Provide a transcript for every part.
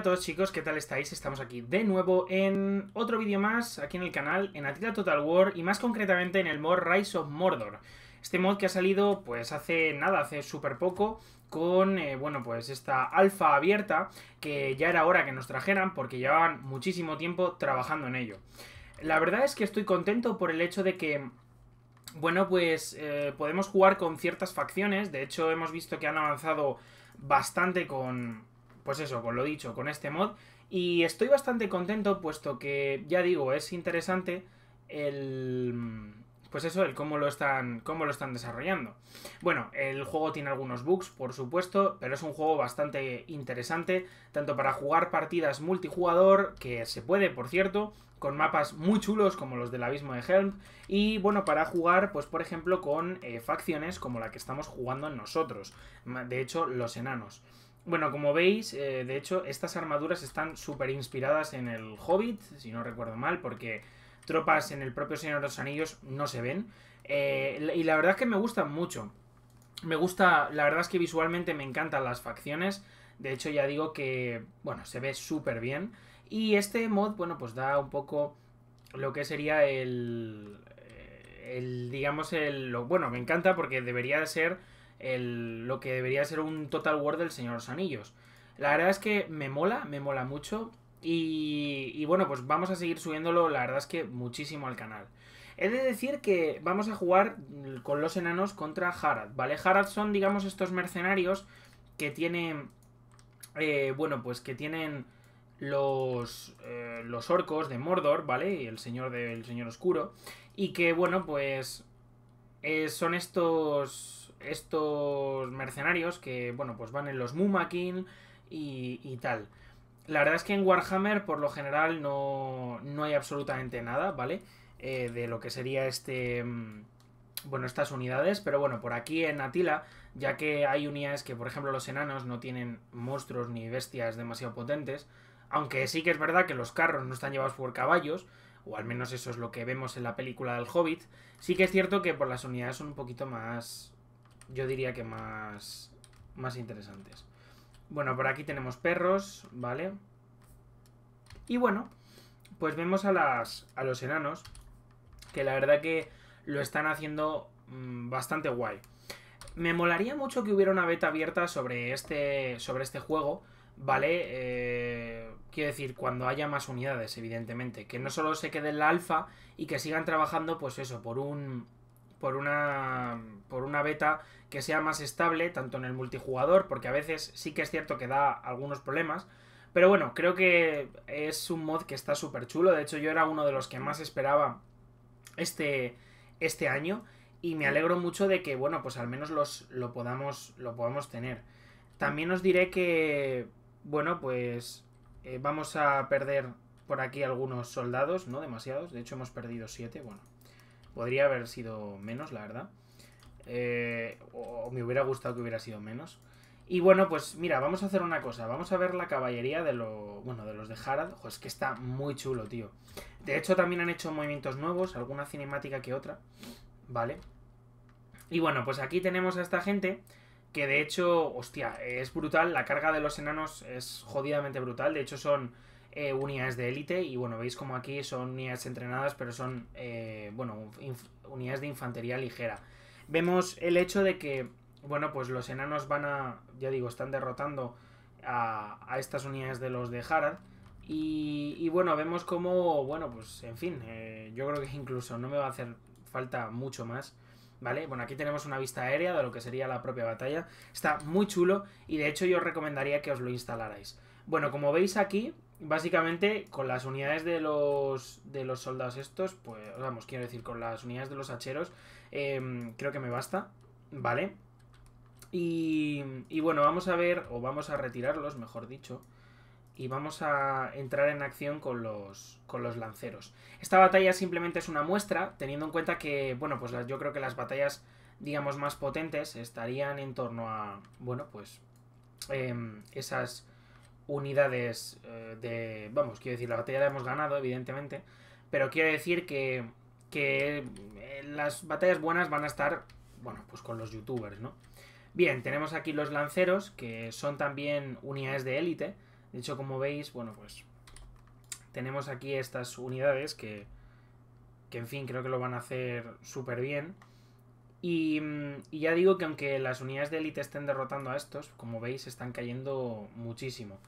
a todos chicos, ¿qué tal estáis? Estamos aquí de nuevo en otro vídeo más, aquí en el canal, en Atila Total War y más concretamente en el mod Rise of Mordor. Este mod que ha salido pues hace nada, hace súper poco, con, eh, bueno, pues esta alfa abierta que ya era hora que nos trajeran porque llevaban muchísimo tiempo trabajando en ello. La verdad es que estoy contento por el hecho de que bueno, pues eh, podemos jugar con ciertas facciones. De hecho, hemos visto que han avanzado bastante con, pues eso, con lo dicho, con este mod. Y estoy bastante contento, puesto que, ya digo, es interesante el... Pues eso, el cómo lo están, lo están desarrollando. Bueno, el juego tiene algunos bugs, por supuesto, pero es un juego bastante interesante, tanto para jugar partidas multijugador, que se puede, por cierto, con mapas muy chulos como los del abismo de Helm y bueno, para jugar pues por ejemplo con eh, facciones como la que estamos jugando nosotros, de hecho los enanos. Bueno, como veis, eh, de hecho, estas armaduras están súper inspiradas en el Hobbit, si no recuerdo mal, porque tropas en el propio Señor de los Anillos no se ven. Eh, y la verdad es que me gustan mucho. Me gusta, la verdad es que visualmente me encantan las facciones. De hecho, ya digo que, bueno, se ve súper bien. Y este mod, bueno, pues da un poco lo que sería el, eh, el digamos, el... bueno, me encanta porque debería ser lo que debería ser un Total War del Señor los Anillos. La verdad es que me mola, me mola mucho. Y, bueno, pues vamos a seguir subiéndolo, la verdad es que muchísimo al canal. He de decir que vamos a jugar con los enanos contra Harad, ¿vale? Harad son, digamos, estos mercenarios que tienen... Eh, bueno, pues que tienen los, eh, los orcos de Mordor, ¿vale? Y el señor del señor oscuro. Y que, bueno, pues... Eh, son estos estos mercenarios que, bueno, pues van en los Mumakin y, y tal. La verdad es que en Warhammer, por lo general, no, no hay absolutamente nada, ¿vale? Eh, de lo que sería este... Mm, bueno, estas unidades, pero bueno, por aquí en Atila, ya que hay unidades que, por ejemplo, los enanos no tienen monstruos ni bestias demasiado potentes, aunque sí que es verdad que los carros no están llevados por caballos, o al menos eso es lo que vemos en la película del Hobbit, sí que es cierto que por las unidades son un poquito más, yo diría que más, más interesantes. Bueno, por aquí tenemos perros, ¿vale? Y bueno, pues vemos a, las, a los enanos, que la verdad que lo están haciendo mm, bastante guay. Me molaría mucho que hubiera una beta abierta sobre este, sobre este juego, ¿vale? Eh, quiero decir, cuando haya más unidades, evidentemente. Que no solo se quede en la alfa y que sigan trabajando, pues eso, por un por una, por una beta que sea más estable, tanto en el multijugador, porque a veces sí que es cierto que da algunos problemas. Pero bueno, creo que es un mod que está súper chulo. De hecho, yo era uno de los que más esperaba este, este año. Y me alegro mucho de que, bueno, pues al menos los, lo, podamos, lo tener. También os diré que, bueno, pues eh, vamos a perder por aquí algunos soldados, no demasiados. De hecho, hemos perdido siete, bueno, Podría haber sido menos, la verdad. Eh, o me hubiera gustado que hubiera sido menos. Y bueno, pues mira, vamos a hacer una cosa. Vamos a ver la caballería de, lo, bueno, de los de Harad. pues es que está muy chulo, tío. De hecho, también han hecho movimientos nuevos, alguna cinemática que otra. Vale. Y bueno, pues aquí tenemos a esta gente que de hecho, hostia, es brutal. La carga de los enanos es jodidamente brutal. De hecho, son eh, unidades de élite y bueno, veis como aquí son unidades entrenadas, pero son, eh, bueno, unidades de infantería ligera. Vemos el hecho de que, bueno, pues los enanos van a, ya digo, están derrotando a, estas unidades de los de Harad. Y, bueno, vemos como, bueno, pues en fin, eh, yo creo que incluso no me va a hacer falta mucho más. ¿Vale? Bueno, aquí tenemos una vista aérea de lo que sería la propia batalla. Está muy chulo y de hecho yo os recomendaría que os lo instalarais. Bueno, como veis aquí, básicamente con las unidades de los, de los soldados estos, pues vamos, quiero decir, con las unidades de los hacheros, em, creo que me basta, ¿vale? Y, y bueno, vamos a ver, o vamos a retirarlos, mejor dicho, y vamos a entrar en acción con los, con los lanceros. Esta batalla simplemente es una muestra, teniendo en cuenta que, bueno, pues yo creo que las batallas, digamos, más potentes estarían en torno a, bueno, pues em, esas unidades eh, de... Vamos, quiero decir, la batalla la hemos ganado, evidentemente, pero quiero decir que, que eh, las batallas buenas van a estar, bueno, pues con los youtubers, ¿no? Bien, tenemos aquí los lanceros, que son también unidades de élite. De hecho, como veis, bueno, pues tenemos aquí estas unidades que, que en fin, creo que lo van a hacer súper bien. Y, y, ya digo que aunque las unidades de élite estén derrotando a estos, como veis, están cayendo muchísimo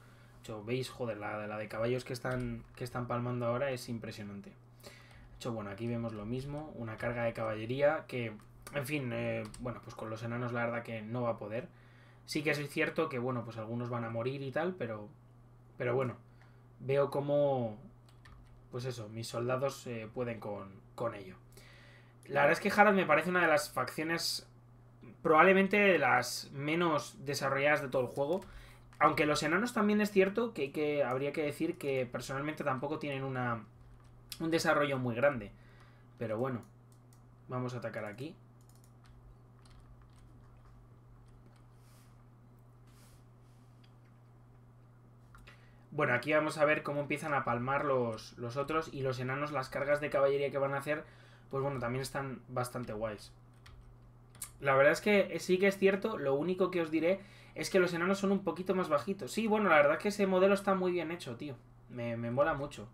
hecho, veis, joder, la, de caballos que están, que están palmando ahora es impresionante. De hecho, bueno, aquí vemos lo mismo, una carga de caballería que, en fin, eh, bueno, pues con los enanos la verdad que no va a poder. Sí que es cierto que, bueno, pues algunos van a morir y tal, pero, pero bueno, veo cómo, pues eso, mis soldados eh, pueden con, con ello. La verdad es que Harald me parece una de las facciones probablemente de las menos desarrolladas de todo el juego. Aunque los enanos también es cierto que, habría que decir que personalmente tampoco tienen un desarrollo muy grande. Pero bueno, vamos a atacar aquí. Bueno, aquí vamos a ver cómo empiezan a palmar los, los, otros y los enanos, las cargas de caballería que van a hacer, pues bueno, también están bastante guays. La verdad es que sí que es cierto, lo único que os diré es que los enanos son un poquito más bajitos. Sí, bueno, la verdad es que ese modelo está muy bien hecho, tío. Me, me mola mucho.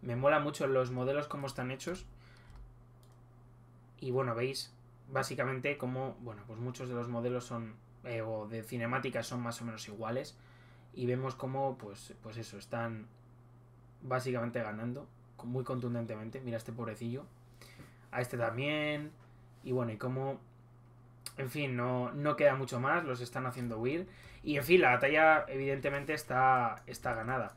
Me mola mucho los modelos como están hechos. Y bueno, veis básicamente como, bueno, pues muchos de los modelos son, eh, o de cinemática son más o menos iguales. Y vemos cómo, pues, pues eso, están básicamente ganando, muy contundentemente. Mira este pobrecillo. A este también. Y bueno, y cómo en fin, no, queda mucho más, los están haciendo huir. Y en fin, la batalla evidentemente está, ganada.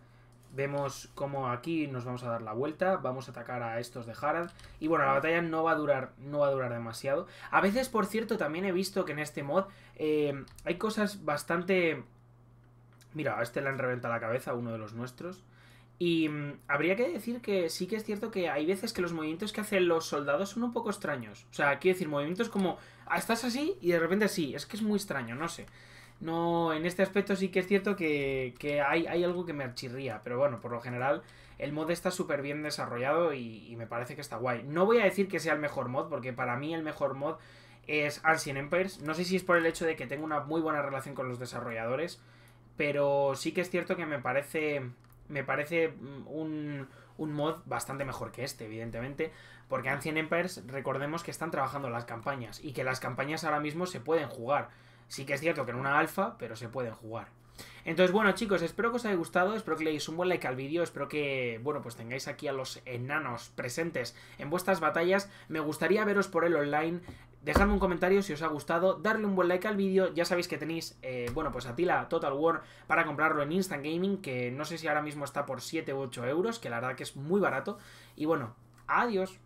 Vemos cómo aquí nos vamos a dar la vuelta, vamos a atacar a estos de Harad. Y bueno, la batalla no va a durar, no va a durar demasiado. A veces, por cierto, también he visto que en este mod eh, hay cosas bastante... Mira, a este le han reventado la cabeza, uno de los nuestros. Y mm, habría que decir que sí que es cierto que hay veces que los movimientos que hacen los soldados son un poco extraños. O sea, quiero decir, movimientos como ah, estás así y de repente así. Es que es muy extraño, no sé. No, en este aspecto sí que es cierto que, hay, hay, algo que me archirría, pero bueno, por lo general el mod está súper bien desarrollado y, y, me parece que está guay. No voy a decir que sea el mejor mod, porque para mí el mejor mod es Ancient Empires. No sé si es por el hecho de que tengo una muy buena relación con los desarrolladores, pero sí que es cierto que me parece me parece mm, un, mod bastante mejor que este, evidentemente, porque Ancient Empires, recordemos que están trabajando las campañas y que las campañas ahora mismo se pueden jugar. Sí que es cierto que en una alfa, pero se pueden jugar. Entonces, bueno, chicos, espero que os haya gustado, espero que le un buen like al vídeo, espero que, bueno, pues tengáis aquí a los enanos presentes en vuestras batallas. Me gustaría veros por el online. Dejadme un comentario si os ha gustado, darle un buen like al vídeo, ya sabéis que tenéis, eh, bueno, pues Atila Total War para comprarlo en Instant Gaming, que no sé si ahora mismo está por 7 u 8 euros, que la verdad que es muy barato. Y bueno, adiós.